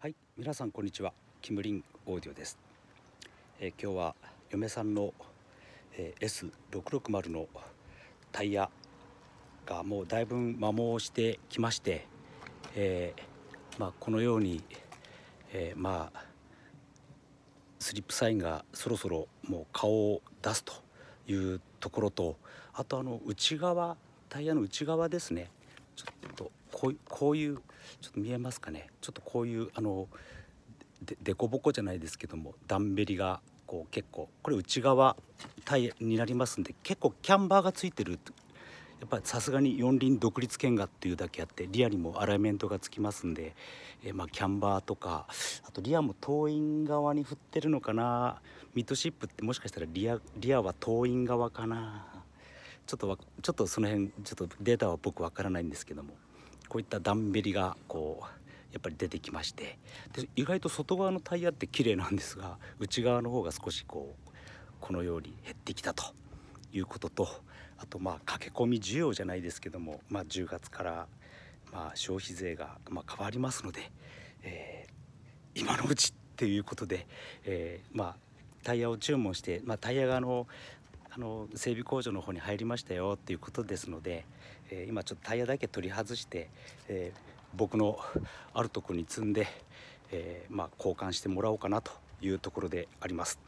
はい皆さんこんにちはキムリンオーディオです、えー、今日は嫁さんの、えー、S660 のタイヤがもうだいぶ摩耗してきまして、えー、まあ、このように、えまあスリップサインがそろそろもう顔を出すというところとあとあの内側タイヤの内側ですねちょっとこうこういうちょっと見えますかねちょっとこういうあのでこぼこじゃないですけどもダンベリがこう結構これ内側タイヤになりますんで結構キャンバーがついてるやっぱさすがに四輪独立剣がっていうだけあってリアにもアライメントがつきますんで、えー、まあキャンバーとかあとリアも党員側に振ってるのかなミッドシップってもしかしたらリアリアは党員側かなちょっとちょっとその辺ちょっとデータは僕わからないんですけども。こういったダンベリがこうやっぱり出てきましてで意外と外側のタイヤって綺麗なんですが内側の方が少しこうこのように減ってきたということとあとまあ駆け込み需要じゃないですけども、まあ、10月からまあ消費税がま変わりますので、えー、今のうちっていうことで、えー、まあタイヤを注文して、まあ、タイヤ側のあの整備工場の方に入りましたよっていうことですので、えー、今ちょっとタイヤだけ取り外して、えー、僕のあるとこに積んで、えー、まあ、交換してもらおうかなというところであります。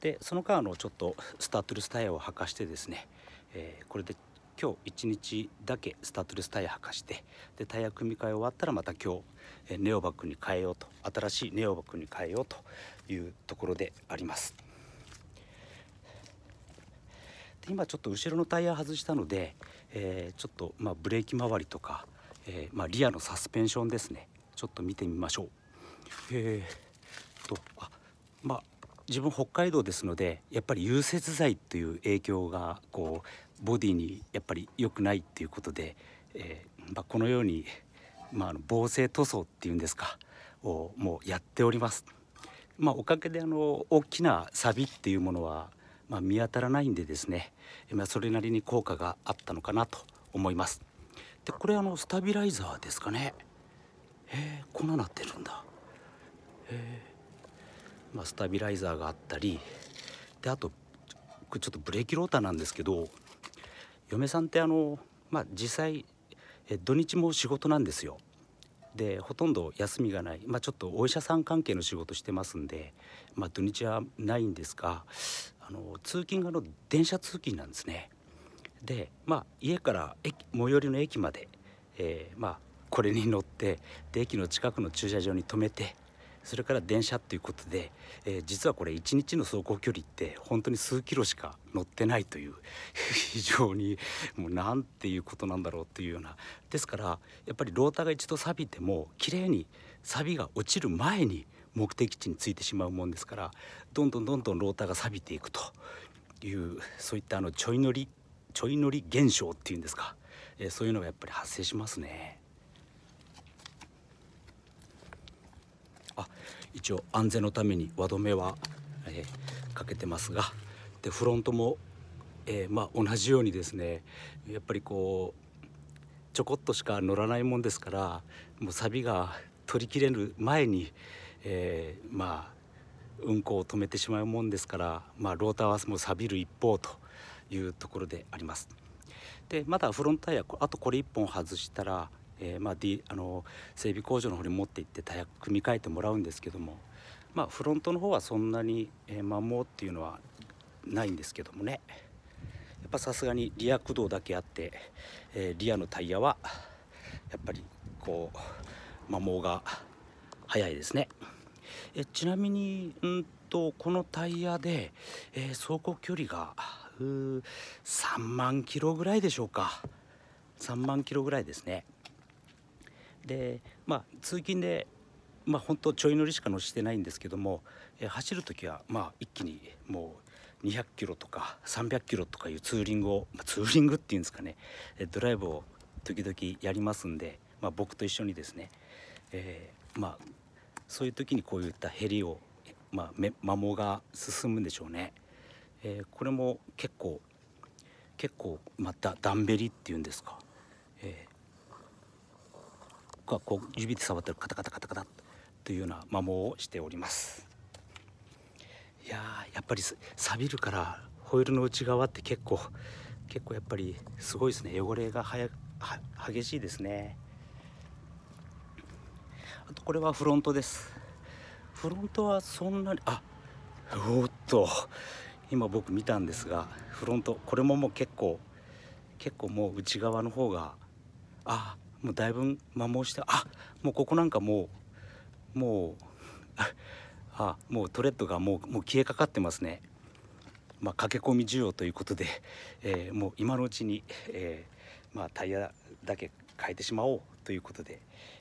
でその間のちょっとスタッドレスタイヤを履かしてですね、えこれで今日1日だけスタッドレスタイヤ履かしてでタイヤ組み替え終わったらまた今日ネオバッグに変えようと新しいネオバッグに変えようというところであります。今ちょっと後ろのタイヤ外したので、えー、ちょっとまあブレーキ周りとか、えー、まあリアのサスペンションですねちょっと見てみましょう。えー、とあまあ自分北海道ですのでやっぱり融雪剤という影響がこうボディにやっぱり良くないっていうことで、えーまあ、このように、まあ、防水塗装っていうんですかをもうやっております。まあ、おかげであの大きな錆っていうものはまあ、見当たらないんでですね、まあ、それなりに効果があったのかなと思いますでこれあのスタビライザーですかねへえこんななってるんだへえ、まあ、スタビライザーがあったりであとちょっとブレーキローターなんですけど嫁さんってあのまあ実際え土日も仕事なんですよでほとんど休みがない、まあ、ちょっとお医者さん関係の仕事してますんで、まあ、土日はないんですがあの通勤がの電車通勤なんですねで、まあ、家から駅最寄りの駅まで、えー、まあ、これに乗ってで駅の近くの駐車場に停めてそれから電車ということで、えー、実はこれ1日の走行距離って本当に数キロしか乗ってないという 非常にもうなんていうことなんだろうというようなですからやっぱりローターが一度錆びても綺麗に錆が落ちる前に目的地についてしまうもんですからどんどんどんどんローターが錆びていくというそういったあのちょい乗りちょい乗り現象っていうんですか、えー、そういうのがやっぱり発生しますね。あ一応安全のために輪止めは、えー、かけてますがでフロントも、えー、まあ、同じようにですねやっぱりこうちょこっとしか乗らないもんですからもうサビが取りきれる前にえー、まあ運行を止めてしまうもんですから、まあ、ローターはもう錆びる一方というところであります。でまだフロントタイヤあとこれ1本外したら、えー、まあ、D、あの整備工場の方に持って行ってタイヤ組み替えてもらうんですけども、まあ、フロントの方はそんなに、え摩耗っていうのはないんですけどもねやっぱさすがにリア駆動だけあって、えー、リアのタイヤはやっぱりこう摩耗が早いですね。えちなみにんとこのタイヤで、えー、走行距離が3万キロぐらいでしょうか3万キロぐらいですねでまあ通勤でまあ本当ちょい乗りしか乗してないんですけども、えー、走る時はまあ一気にもう200キロとか300キロとかいうツーリングを、ツーリングっていうんですかねドライブを時々やりますんで、まあ、僕と一緒にですね、えー、まあそういう時にこういったへりを、まあ、摩耗が進むんでしょうね、えー、これも結構結構またダンベリっていうんですか、えー、がこう指で触ってるカタカタカタカタというような摩耗をしておりますいややっぱり錆びるからホイールの内側って結構結構やっぱりすごいですね汚れがははや激しいですねあとこれはフロントですフロントはそんなにあおっと今僕見たんですがフロントこれももう結構結構もう内側の方があもうだいぶ摩耗してあもうここなんかもうもうあもうトレッドがもうもう消えかかってますね、まあ、駆け込み需要ということで、えー、もう今のうちに、えー、まあ、タイヤだけ変えてしまおうということで、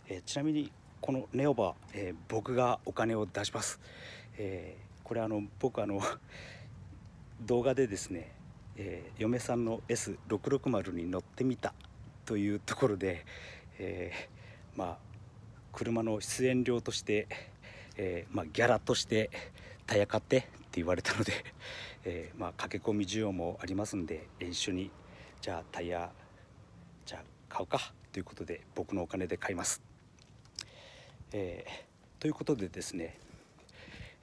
えー、ちなみにこのネオバ、えー、僕がお金を出します、えー、これあの僕あの 動画でですね、えー、嫁さんの S660 に乗ってみたというところで、えー、まあ車の出演料として、えー、まあ、ギャラとしてタイヤ買ってって言われたので、えー、まあ、駆け込み需要もありますんで一緒にじゃあタイヤじゃあ買うかということで僕のお金で買いますえー、ということでですね、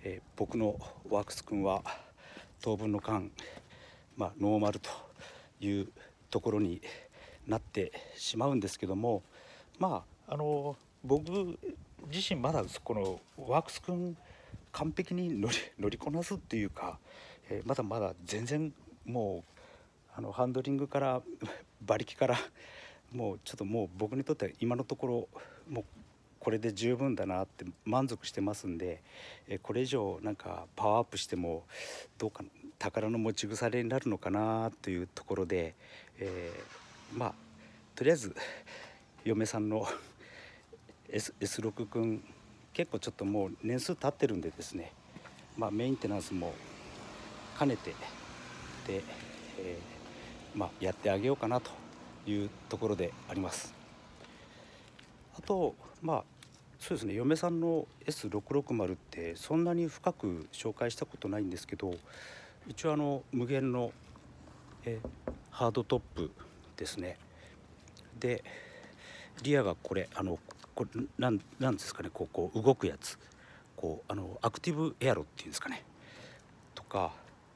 えー、僕のワークス君は当分の間、まあ、ノーマルというところになってしまうんですけどもまああの僕自身まだこのワークス君完璧に乗り 乗りこなすっていうか、えー、まだまだ全然もうあのハンドリングから 馬力からもうちょっともう僕にとっては今のところもうこれで十分だなって満足してますんで、えこれ以上なんかパワーアップしてもどうか宝の持ち腐れになるのかなというところで、えー、まあとりあえず嫁さんの S 6君結構ちょっともう年数経ってるんでですね、まあ、メンテナンスも兼ねてで、えー、まあ、やってあげようかなというところであります。あとまあそうですね嫁さんの S660 ってそんなに深く紹介したことないんですけど一応あの無限のえハードトップですねでリアがこれあのこれなんなんですかねこうこう動くやつこうあのアクティブエアロっていうんですかねとか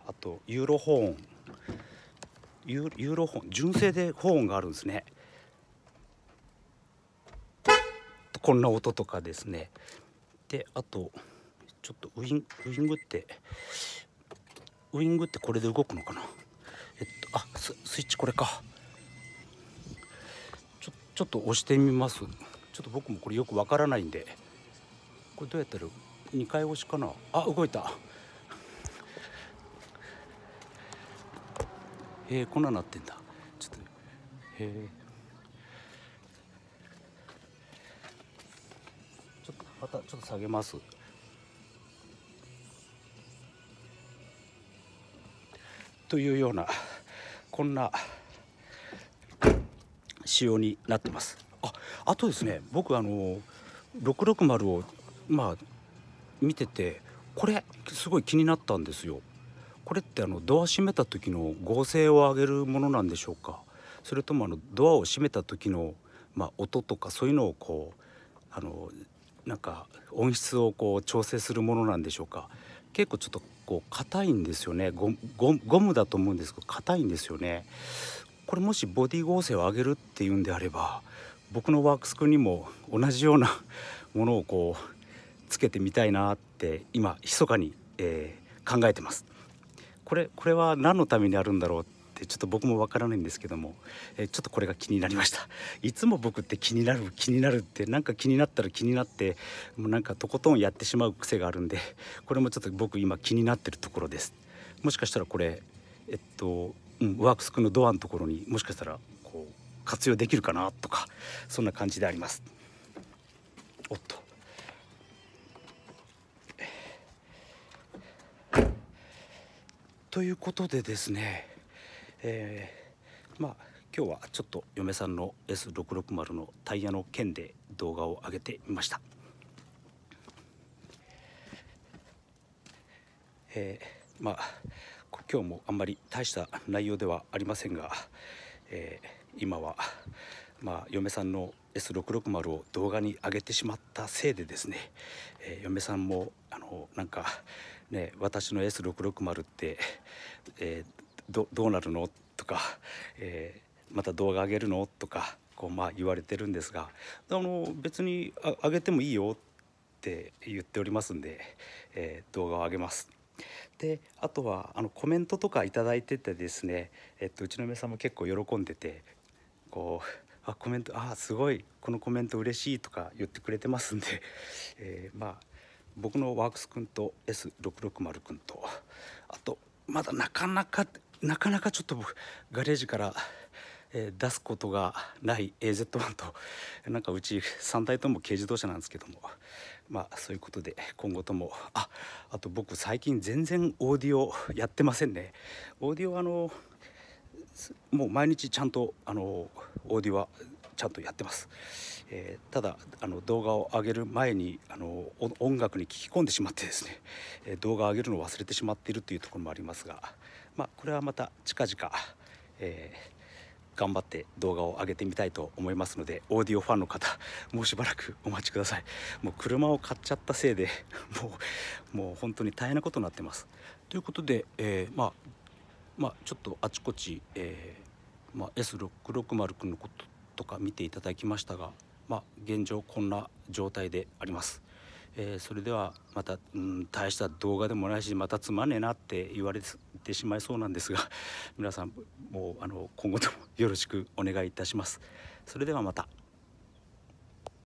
あとユーロホーンユーロホーン純正でホーンがあるんですねこんな音とかですねであとちょっとウインウイングってウイングってこれで動くのかなえっとあススイッチこれかちょちょっと押してみますちょっと僕もこれよくわからないんでこれどうやったら2回押しかなあ動いたえー、こんななってんだちょっとへえまたちょっと下げますというようなこんな仕様になってますああとですね僕あの660をまあ見ててこれすごい気になったんですよこれってあのドア閉めた時の合成を上げるものなんでしょうかそれともあのドアを閉めた時の、まあ、音とかそういうのをこうあのなんか音質をこう調整するものなんでしょうか結構ちょっとこう硬いんですよねゴムだと思うんですけど硬いんですよねこれもしボディ剛性を上げるっていうんであれば僕のワークスクにも同じようなものをこうつけてみたいなって今密かに、えー、考えてますこれこれは何のためにあるんだろうっちょっと僕もわからないんですけども、えちょっとこれが気になりましたいつも僕って気になる気になるってなんか気になったら気になってもうなんかとことんやってしまう癖があるんでこれもちょっと僕今気になってるところですもしかしたらこれえっと、うん、ワークスクのドアのところにもしかしたらこう活用できるかなとかそんな感じでありますおっとということでですねえー、まあ今日はちょっと嫁さんの S660 のタイヤの件で動画を上げてみました、えー、まあ今日もあんまり大した内容ではありませんが、えー、今はまあ嫁さんの S660 を動画に上げてしまったせいでですね、えー、嫁さんもあのなんかね私の S660 って、えー、どうなるのとか、えー、また動画上げるのとかこうまあ言われてるんですがあの別に上げてもいいよって言っておりますんで、えー、動画を上げます。であとはあのコメントとか頂いててですね、えっと、うちの嫁さんも結構喜んでてこうあコメントあすごいこのコメント嬉しいとか言ってくれてますんで、えー、まあ僕のワークス君と S660 君とあとまだなかなかなかなかちょっと僕ガレージから、えー、出すことがない AZ1 となんかうち3台とも軽自動車なんですけどもまあそういうことで今後ともああと僕最近全然オーディオやってませんねオーディオあのもう毎日ちゃんとあのオーディオはちゃんとやってます、えー、ただあの動画を上げる前にあの音楽に聞き込んでしまってですね、え動画を上げるのを忘れてしまっているというところもありますがまあ、これはまた近々、えー、頑張って動画を上げてみたいと思いますのでオーディオファンの方もうしばらくお待ちくださいもう車を買っちゃったせいで もうもう本当に大変なことになってますということで、えー、まあまあちょっとあちこち、えーまあ、S660 君のこととか見ていただきましたが、まあ、現状こんな状態であります。えー、それではまた、うん、大した動画でもないしまたつまんねえなって言われってしまいそうなんですが 皆さんもうあの今後ともよろしくお願いいたします。それではまた